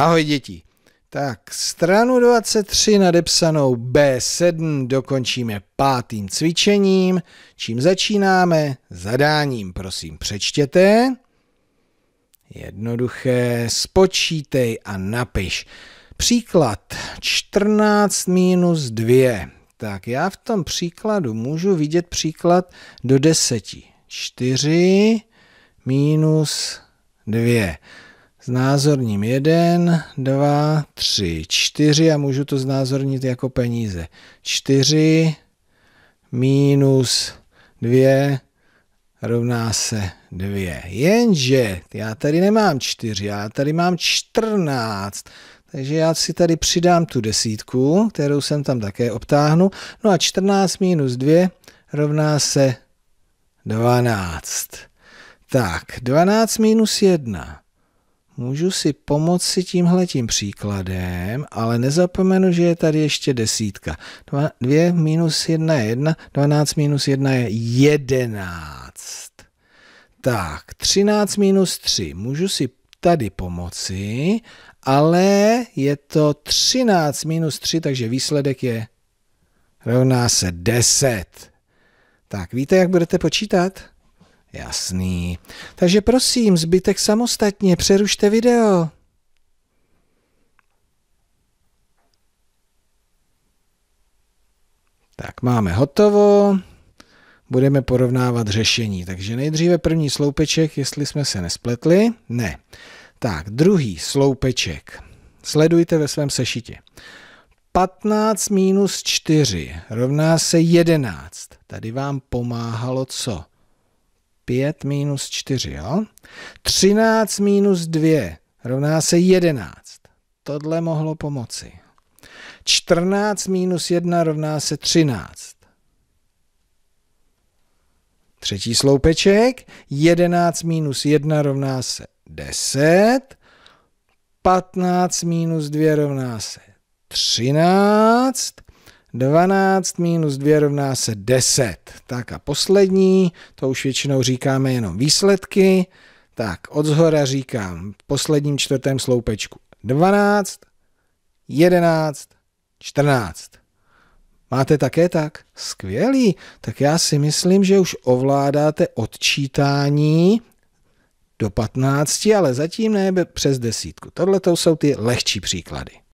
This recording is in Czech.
Ahoj děti. Tak stranu 23 nadepsanou B7 dokončíme pátým cvičením. Čím začínáme? Zadáním, prosím, přečtěte. Jednoduché, spočítej a napiš. Příklad 14 minus 2. Tak já v tom příkladu můžu vidět příklad do 10. 4 minus 2. Znázorním 1, 2, 3, 4 a můžu to znázornit jako peníze. 4 minus 2 rovná se 2. Jenže já tady nemám 4, já tady mám 14. Takže já si tady přidám tu desítku, kterou jsem tam také obtáhnu. No a 14 minus 2 rovná se 12. Tak, 12 minus 1. Můžu si pomoci tímhle tím příkladem, ale nezapomenu, že je tady ještě desítka. 2 minus 1 je 1, 12 minus 1 je 11. Tak, 13 minus 3. Můžu si tady pomoci, ale je to 13 minus 3, takže výsledek je rovná se 10. Tak víte, jak budete počítat? Jasný. Takže prosím, zbytek samostatně, přerušte video. Tak máme hotovo. Budeme porovnávat řešení. Takže nejdříve první sloupeček, jestli jsme se nespletli. Ne. Tak, druhý sloupeček. Sledujte ve svém sešitě. 15 minus 4 rovná se 11. Tady vám pomáhalo co? 5 minus 4, jo? 13 minus 2 rovná se 11. Tohle mohlo pomoci. 14 minus 1 rovná se 13. Třetí sloupeček, 11 minus 1 rovná se 10, 15 minus 2 rovná se 13, 12 minus 2 rovná se 10. Tak a poslední, to už většinou říkáme jenom výsledky. Tak od zhora říkám v posledním čtvrtém sloupečku 12, 11, 14. Máte také tak? Skvělý. Tak já si myslím, že už ovládáte odčítání do 15, ale zatím ne přes desítku. Tohle to jsou ty lehčí příklady.